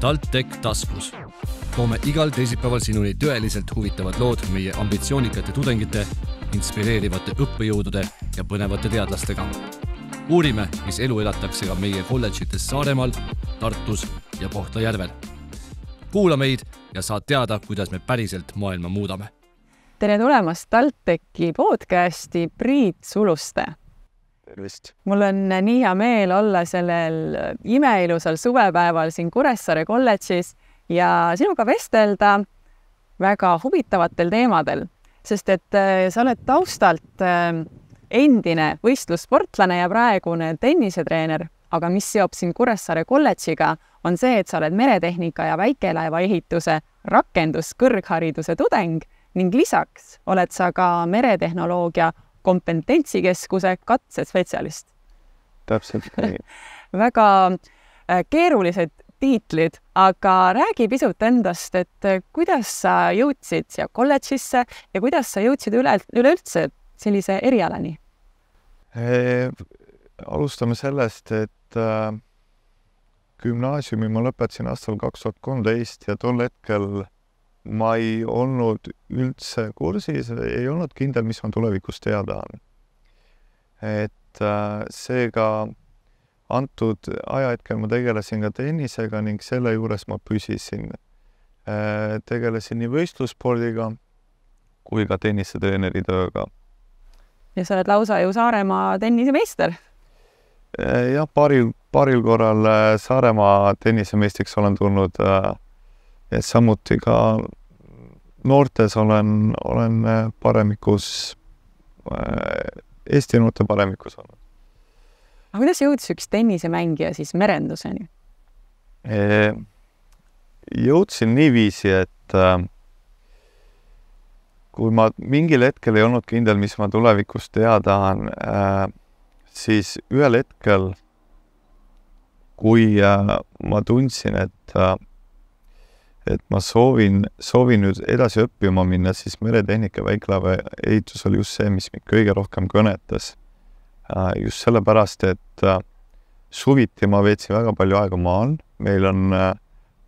TalTech taskus. toome igal teisipäeval sinuni tõeliselt huvitavad lood meie ambitsioonikate tudengite, inspireerivate õppejõudude ja põnevate teadlastega. uurime, mis elu elatakse ka meie kolledžites Saaremaal, Tartus ja Kohtla-Järvel. kuula meid ja saad teada, kuidas me päriselt maailma muudame. tere tulemast TalTechi podcasti, Priit Suluste tervist! mul on nii hea meel olla sellel imeilusal suvepäeval siin Kuressaare kolledžis ja sinuga vestelda väga huvitavatel teemadel, sest et äh, sa oled taustalt äh, endine võistlussportlane ja praegune tennisetreener, aga mis seob sind Kuressaare kolledžiga, on see, et sa oled meretehnika ja väikelaevaehituse rakenduskõrghariduse tudeng ning lisaks oled sa ka meretehnoloogia kompetentsikeskuse katsespetsialist. täpselt nii väga äh, keerulised tiitlid, aga räägi pisut endast, et äh, kuidas sa jõudsid siia kolledžisse ja kuidas sa jõudsid üle, üleüldse sellise erialani? Äh, alustame sellest, et äh, gümnaasiumi ma lõpetasin aastal kaks tuhat kolmteist ja tol hetkel äh, ma ei olnud üldse kursis, ei olnud kindel, mis ma tulevikus teada annan. et äh, seega antud ajahetkel ma tegelesin ka tennisega ning selle juures ma püsisin äh,. tegelesin nii võistlusspordiga kui ka tennisetreeneri tööga. ja sa oled lausa ju Saaremaa tennisemeister äh,. jah, paaril, paaril korral äh, Saaremaa tennisemeistriks olen tulnud äh, et samuti ka noortes olen, olen paremikus, äh, Eesti noorte paremikus olnud. aga kuidas jõudis üks tennisemängija siis merenduseni? Äh, jõudsin niiviisi, et äh, kui ma mingil hetkel ei olnud kindel, mis ma tulevikus teha tahan, siis ühel hetkel, kui ma tundsin, et et ma soovin, soovin nüüd edasi õppima minna, siis meretehnika väiklaeva ehitus oli just see, mis mind kõige rohkem kõnetas. Äh, just sellepärast, et äh, suviti ma veetsin väga palju aega maal, meil on, äh,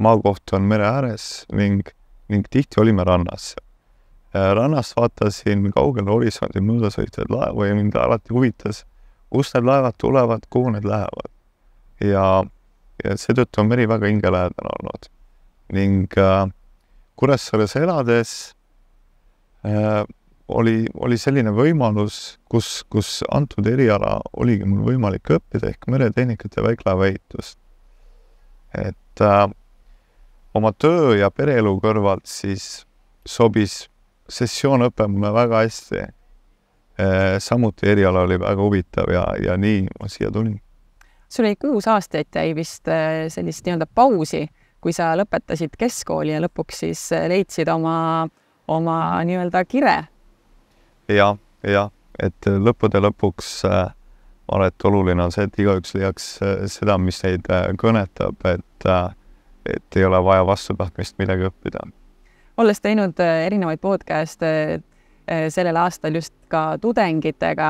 maakoht on mere ääres ning, ning tihti olime rannas. rannas vaatasin kaugele horisondi mööda sõitvaid laevu ja mind alati huvitas, kust need laevad tulevad, kuhu need lähevad. ja, ja seetõttu on meri väga hingelähedane olnud ning äh, Kuressaares elades äh, oli, oli selline võimalus, kus, kus antud eriala oligi mul võimalik õppida ehk meretehnikat ja väiklaevahitust. et äh, oma töö ja pereelu kõrvalt siis sobis sessioonõpe mulle väga hästi äh,. samuti eriala oli väga huvitav ja, ja nii ma siia tulin. sul oli kuus aastat jäi vist äh, sellist nii-öelda pausi kui sa lõpetasid keskkooli ja lõpuks siis eh, leidsid oma, oma nii-öelda kire ja,. jah, jah, et lõppude lõpuks äh, ma arvan, et oluline on see, et igaüks leiaks eh, seda, mis neid eh, kõnetab, et et ei ole vaja vastutahtmist midagi õppida. olles teinud erinevaid podcast'e sellel aastal just ka tudengitega,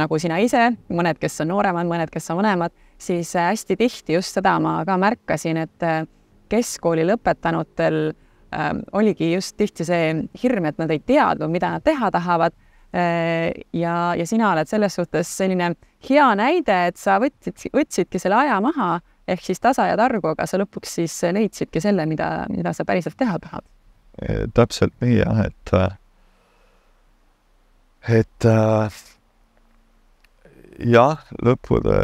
nagu sina ise, mõned, kes on nooremad, mõned, kes on vanemad, siis äh, hästi tihti just seda ma ka märkasin, et äh, keskkooli lõpetanutel ähm, oligi just tihti see hirm, et nad ei teadnud, mida nad teha tahavad. Äh, ja, ja sina oled selles suhtes selline hea näide, et sa võtsid, võtsidki selle aja maha ehk siis tasa ja targu, aga sa lõpuks siis leidsidki selle, mida, mida sa päriselt teha tahad. täpselt nii jah, et, et äh, jah, lõppude,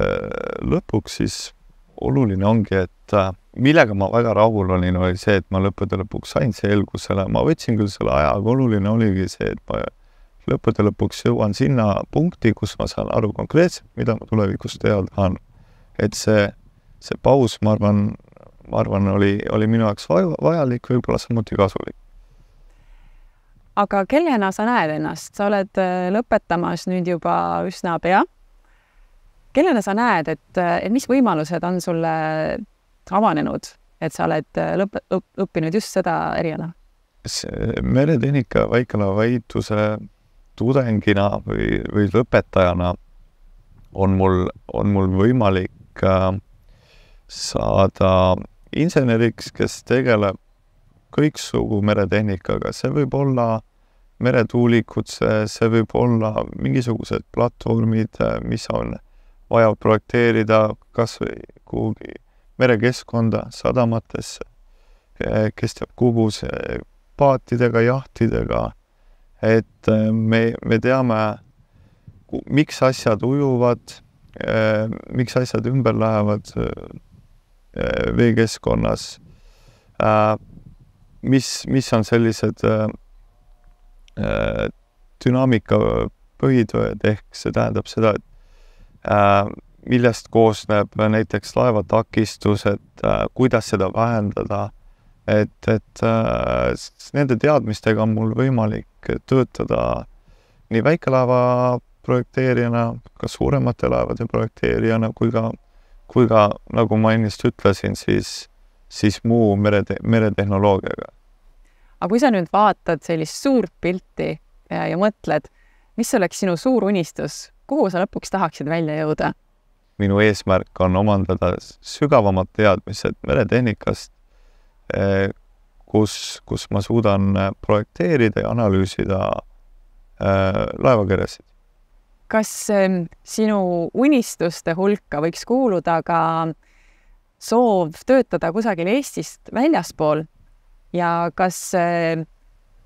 lõpuks siis oluline ongi, et äh, millega ma väga rahul olin, oli see, et ma lõppude lõpuks sain selgusele, ma võtsin küll selle aja, aga oluline oligi see, et ma lõppude lõpuks jõuan sinna punkti, kus ma saan aru konkreetselt, mida ma tulevikus teha tahan. et see, see paus, ma arvan, ma arvan, oli, oli minu jaoks vajalik, võib-olla samuti kasulik aga kellena sa näed ennast, sa oled äh, lõpetamas nüüd juba üsna pea kellena sa näed, et, et mis võimalused on sulle avanenud, et sa oled äh, lõpp, õppinud just seda eriala? meretehnika väikelaevahituse tudengina või, või lõpetajana on mul, on mul võimalik äh, saada inseneriks, kes tegeleb kõiksugu meretehnikaga, see võib olla meretuulikud, see, see võib olla mingisugused platvormid, äh, mis on äh, vaja projekteerida kas või kuhugi merekeskkonda, sadamatesse, eh, kes teab kuhu see, paatidega, jahtidega, et eh, me, me teame, miks asjad ujuvad, eh, miks asjad ümber lähevad veekeskkonnas, mis, mis on sellised dünaamika põhitõed ehk see tähendab seda, et Äh, millest koosneb näiteks laeva takistus, et äh, kuidas seda vähendada, et, et äh, nende teadmistega on mul võimalik töötada nii väikelaeva projekteerijana, ka suuremate laevade projekteerijana kui ka, kui ka nagu ma ennist ütlesin, siis, siis muu merete-, meretehnoloogiaga. aga kui sa nüüd vaatad sellist suurt pilti ja, ja mõtled, mis oleks sinu suur unistus kuhu sa lõpuks tahaksid välja jõuda? minu eesmärk on omandada sügavamad teadmised meretehnikast, eh, kus, kus ma suudan eh, projekteerida ja analüüsida eh, laevakeresid. kas ehm, sinu unistuste hulka võiks kuuluda ka soov töötada kusagil Eestist väljaspool ja kas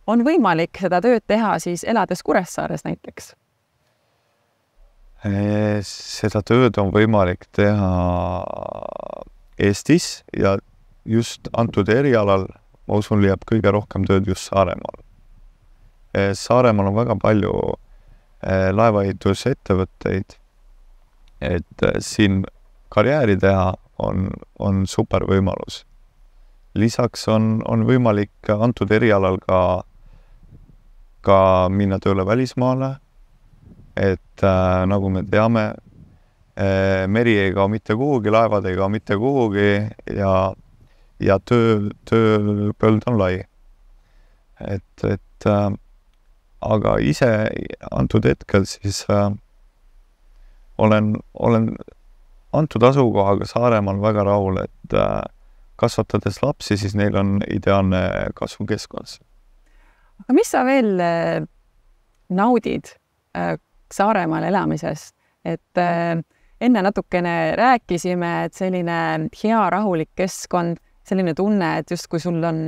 on võimalik seda tööd teha siis elades Kuressaares näiteks? Eh, seda tööd on võimalik teha Eestis ja just antud erialal, ma usun, leiab kõige rohkem tööd just Saaremaal. Eh, Saaremaal on väga palju eh, laevaehitusettevõtteid, et siin karjääri teha on, on super võimalus. lisaks on, on võimalik antud erialal ka, ka minna tööle välismaale et äh, nagu me teame äh,, meri ei kao mitte kuhugi, laevad ei kao mitte kuhugi ja, ja töö, tööpõld on lai. et, et äh, aga ise antud hetkel siis äh, olen, olen antud asukohaga Saaremaal väga rahul, et äh, kasvatades lapsi, siis neil on ideaalne kasvukeskkond. aga mis sa veel äh, naudid äh, Saaremaal elamisest, et äh, enne natukene rääkisime, et selline hea rahulik keskkond, selline tunne, et justkui sul on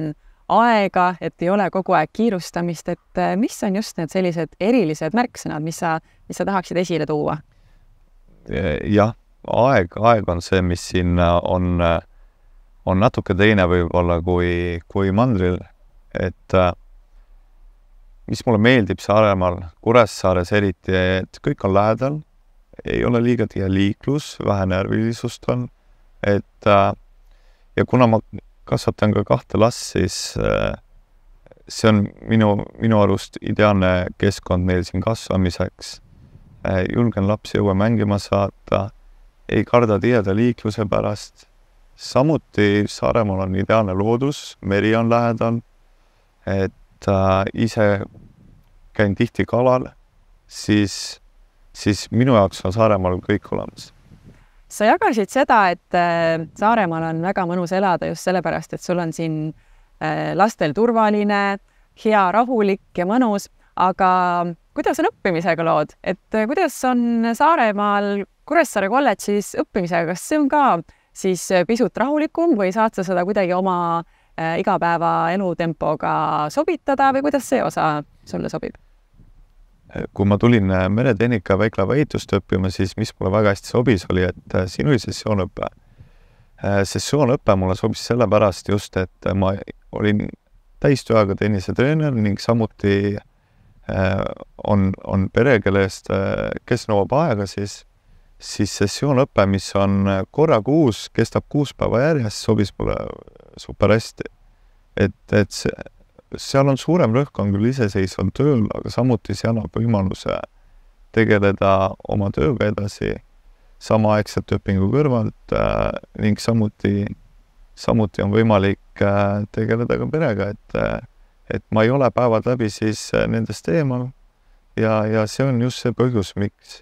aega, et ei ole kogu aeg kiirustamist, et äh, mis on just need sellised erilised märksõnad, mis sa, mis sa tahaksid esile tuua? jah, aeg, aeg on see, mis siin äh, on, on natuke teine võib-olla kui, kui mandril, et äh, mis mulle meeldib Saaremaal, Kuressaares eriti, et kõik on lähedal, ei ole liiga tihe liiklus, vähe närvilisust on, et äh, ja kuna ma kasvatan ka kahte last, siis äh, see on minu, minu arust ideaalne keskkond neil siin kasvamiseks. Äh, julgen lapsi õue mängima saata, ei karda tiheda liikluse pärast. samuti Saaremaal on ideaalne loodus, meri on lähedal, et et äh, ise käin tihti kalal, siis, siis minu jaoks on Saaremaal kõik olemas. sa jagasid seda, et äh, Saaremaal on väga mõnus elada just sellepärast, et sul on siin äh, lastel turvaline, hea, rahulik ja mõnus, aga kuidas on õppimisega lood, et kuidas on Saaremaal Kuressaare kolledžis õppimisega, kas see on ka siis pisut rahulikum või saad sa seda kuidagi oma äh, Äh, igapäevaelu tempoga sobitada või kuidas see osa sulle sobib? kui ma tulin äh, meretehnika Veikla ehitust õppima, siis mis mulle väga hästi sobis, oli, et äh, sinuli sessioonõpe. sessioonõpe mulle sobis sellepärast just, et ma olin täistööaega tennisetreener ning samuti on, on pere, kelle eest, kes nõuab aega, siis siis sessioonõpe, mis on äh, korra kuus, kestab kuus päeva järjest, sobis mulle super hästi. et, et see, seal on suurem rõhk on küll iseseisval tööl, aga samuti see annab võimaluse tegeleda oma tööga edasi samaaegselt õpingu kõrvalt äh, ning samuti, samuti on võimalik äh, tegeleda ka perega, et äh, et ma ei ole päevad läbi siis äh, nendest eemal ja, ja see on just see põhjus, miks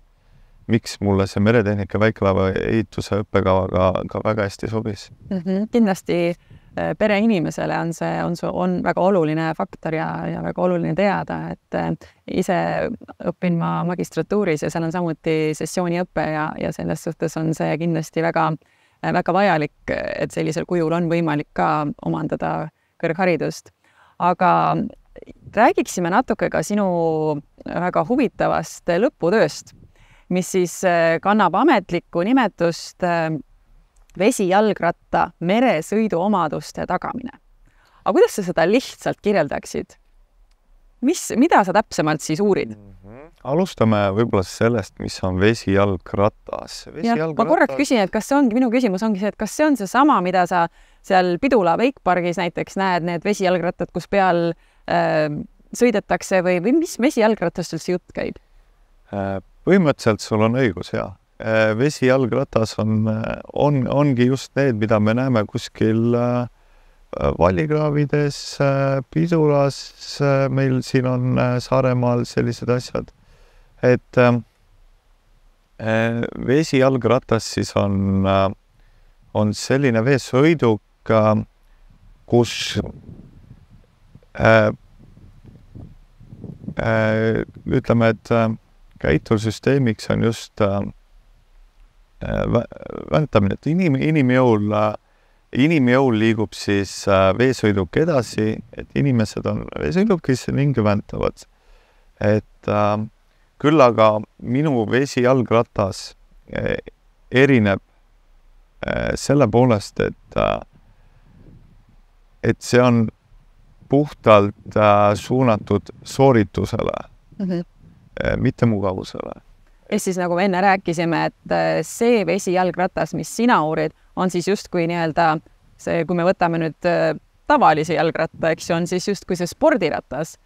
miks mulle see meretehnika väikelaeva ehituse õppekavaga ka väga hästi sobis mm. -hmm. kindlasti äh, pereinimesele on see, on, on väga oluline faktor ja, ja väga oluline teada, et äh, ise õpin ma magistratuuris ja seal on samuti sessiooniõpe ja, ja selles suhtes on see kindlasti väga, äh, väga vajalik, et sellisel kujul on võimalik ka omandada kõrgharidust. aga räägiksime natuke ka sinu väga huvitavast lõputööst mis siis äh, kannab ametlikku nimetust äh, vesijalgratta meresõiduomaduste tagamine. aga kuidas sa seda lihtsalt kirjeldaksid? mis, mida sa täpsemalt siis uurid mm? -hmm. alustame võib-olla sellest, mis on vesijalgratas vesijalgratas.... ma korraks küsin, et kas see ongi, minu küsimus ongi see, et kas see on seesama, mida sa seal Pidula veikpargis näiteks näed, need vesijalgrattad, kus peal äh, sõidetakse või, või mis vesijalgrattast üldse jutt käib äh,? põhimõtteliselt sul on õigus ja äh, vesi jalgratas on, äh, on, ongi just need, mida me näeme kuskil äh, vallikraavides, Pidulas, meil siin on Saaremaal sellised asjad. et vesi jalgratas siis on, on selline veesõiduk, kus ütleme, et käitursüsteemiks on just äh, äh vältamine, et inim, inimjõul, äh, inimjõul liigub siis äh, veesõiduk edasi, et inimesed on veesõidukis ning väntavad. et äh, küll aga minu vesijalgratas äh, erineb äh, selle poolest, et äh, et see on puhtalt äh, suunatud sooritusele mm. -hmm Äh, mittemugavusele. ehk siis nagu me enne rääkisime, et äh, see vesijalgratas, mis sina uurid, on siis justkui nii-öelda see, kui me võtame nüüd äh, tavalise jalgratta, eks ju, on siis justkui see spordiratas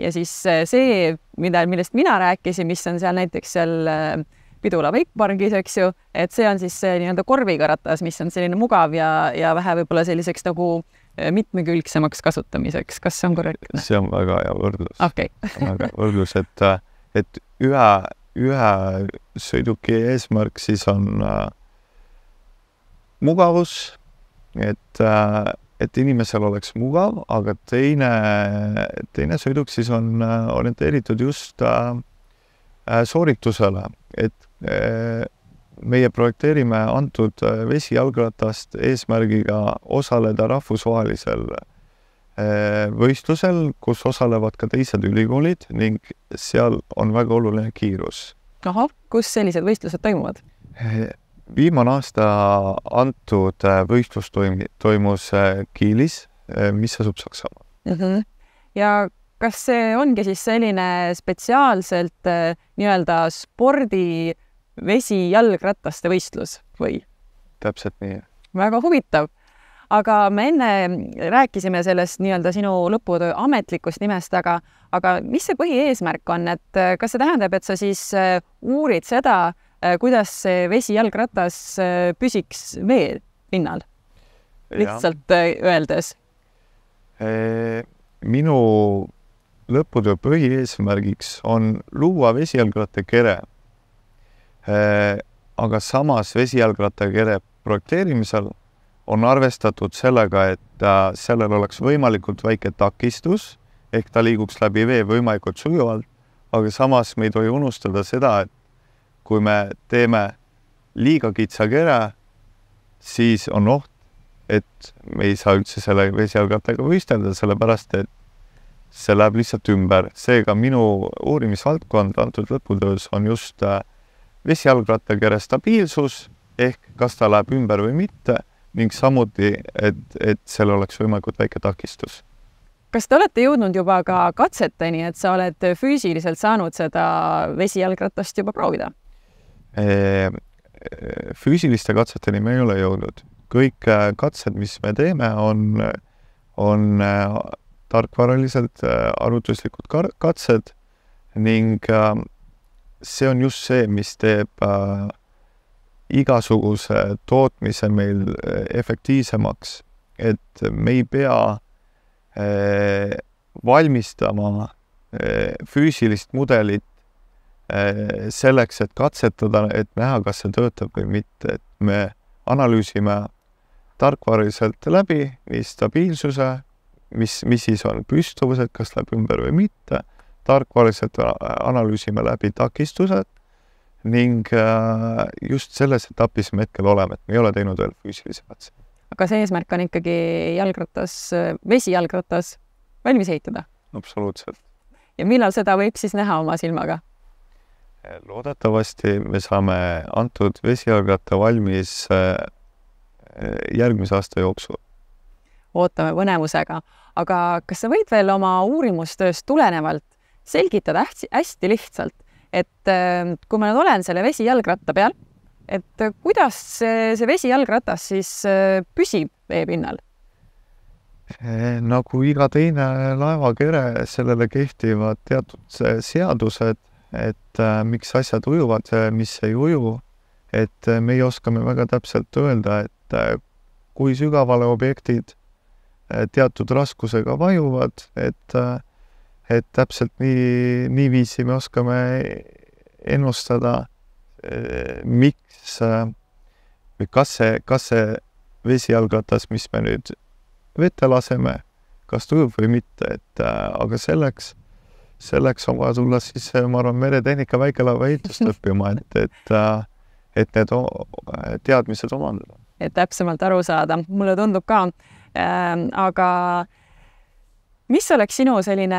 ja siis see, mida, millest mina rääkisin, mis on seal näiteks seal Pidula Wakepargis, eks ju, et see on siis see nii-öelda korviga ratas, mis on selline mugav ja, ja vähe võib-olla selliseks nagu mitmekülgsemaks kasutamiseks, kas see on korrektne? see on väga hea võrdlus okay. väga hea võrdlus, et et ühe, ühe sõiduki eesmärk siis on äh, mugavus, et äh,, et inimesel oleks mugav, aga teine, teine sõiduk siis on äh, orienteeritud just äh, äh sooritusele, et äh, meie projekteerime antud äh, vesijalgratast eesmärgiga osaleda rahvusvahelisel äh, Äh, võistlusel, kus osalevad ka teised ülikoolid ning seal on väga oluline kiirus. ahah, kus sellised võistlused toimuvad? Äh, viimane aasta antud äh, võistlus toimi-, toimus Kiilis, mis asub Saksamaal mm. -hmm. ja kas see ongi siis selline spetsiaalselt nii-öelda spordi vesijalgrataste võistlus või? täpselt nii. väga huvitav aga me enne rääkisime sellest nii-öelda sinu lõputöö ametlikust nimest, aga, aga mis see põhieesmärk on, et äh, kas see tähendab, et sa siis äh, uurid seda, äh, kuidas see vesijalgratas püsiks vee pinnal? lihtsalt öeldes. minu lõputöö põhieesmärgiks on luua vesijalgrattakere. aga samas vesijalgrattakere projekteerimisel on arvestatud sellega, et äh, sellel oleks võimalikult väike takistus ehk ta liiguks läbi vee võimalikult sujuvalt, aga samas me ei tohi unustada seda, et kui me teeme liiga kitsa kere, siis on oht, et me ei saa üldse selle vesijalgrattaga võistelda, sellepärast et see läheb lihtsalt ümber, seega minu uurimisvaldkond antud lõputöös on just äh, vesijalgrattakere stabiilsus ehk kas ta läheb ümber või mitte ning samuti, et, et seal oleks võimalikult väike takistus. kas te olete jõudnud juba ka katseteni, et sa oled füüsiliselt saanud seda vesijalgratast juba proovida? Ehm, füüsiliste katseteni me ei ole jõudnud, kõik äh, katsed, mis me teeme, on, on äh, tarkvaraliselt äh, arvutuslikud katsed ning see on just see, mis teeb äh, igasuguse tootmise meil eh, efektiivsemaks, et me ei pea eh, valmistama eh, füüsilist mudelit selleks, et katsetada, et näha, kas see töötab või mitte, et me analüüsime tarkvaraliselt läbi nii stabiilsuse, mis, mis siis on püstuvused, kas läheb ümber või mitte, tarkvaraliselt analüüsime läbi takistused, ning äh, just selles etapis me hetkel oleme, et me ei ole teinud veel füüsilisi katse. aga see eesmärk on ikkagi jalgratas, vesijalgratas valmis ehitada? absoluutselt. ja millal seda võib siis näha oma silmaga? Äh, loodetavasti me saame antud vesijalgratta valmis äh, järgmise aasta jooksul. ootame põnevusega, aga kas sa võid veel oma uurimustööst tulenevalt selgitada hästi, hästi lihtsalt et ehm, kui ma nüüd olen selle vesi jalgratta peal, et eh, kuidas see, see vesi jalgratas siis eh, püsib veepinnal? Eh, nagu iga teine laevakere, sellele kehtivad teatud seadused, et miks asjad ujuvad, mis ei uju. et meie oskame väga täpselt öelda, et kui sügavale objektid teatud raskusega vajuvad, et äh, et täpselt nii, niiviisi me oskame ennustada, eh, miks või kas see, kas see vesijalgratas, mis me nüüd vette laseme, kas tujub või mitte, et eh, aga selleks, selleks on vaja tulla siis, eh, ma arvan, meretehnika väikelaeva ehitust õppima, et, et, et need teadmised omandada. et täpsemalt aru saada, mulle tundub ka äh,. aga mis oleks sinu selline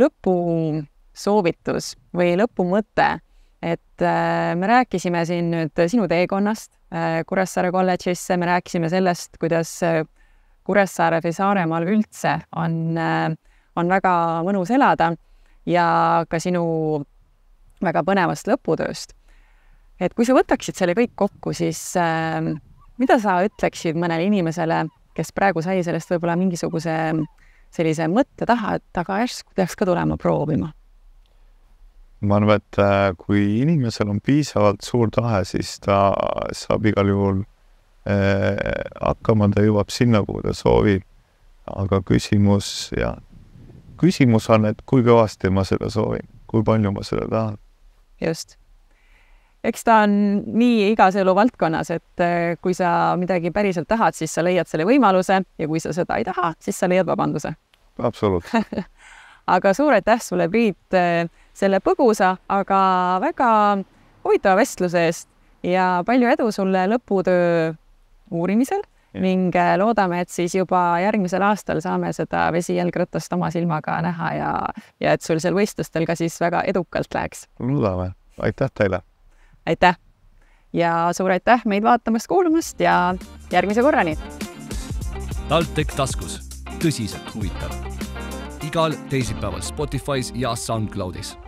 lõpusoovitus või lõpumõte, et äh, me rääkisime siin nüüd sinu teekonnast äh, Kuressaare kolledžisse, me rääkisime sellest, kuidas äh, Kuressaare või Saaremaal üldse on, on väga mõnus elada ja ka sinu väga põnevast lõputööst. et kui sa võtaksid selle kõik kokku, siis mida sa ütleksid mõnele inimesele, kes praegu sai sellest võib-olla mingisuguse sellise mõtte taha, et aga järsku peaks ka tulema proovima? ma arvan, et äh, kui inimesel on piisavalt suur tahe, siis ta saab igal juhul eh, hakkama, ta jõuab sinna, kuhu ta soovib. aga küsimus ja küsimus on, et kui kõvasti ma seda soovin, kui palju ma seda tahan. just eks ta on nii igas eluvaldkonnas, et äh, kui sa midagi päriselt tahad, siis sa leiad selle võimaluse ja kui sa seda ei taha, siis sa leiad vabanduse. absoluutselt aga suur aitäh sulle, Priit, äh, selle põgusa, aga väga huvitava vestluse eest ja palju edu sulle lõputöö uurimisel ja. ning äh, loodame, et siis juba järgmisel aastal saame seda vesijalgratast oma silmaga näha ja, ja et sul seal võistlustel ka siis väga edukalt läheks. loodame, aitäh teile aitäh! ja suur aitäh meid vaatamast-kuulamast ja järgmise korrani! TalTech taskus, tõsiselt huvitav. igal teisipäeval Spotify's ja SoundCloudis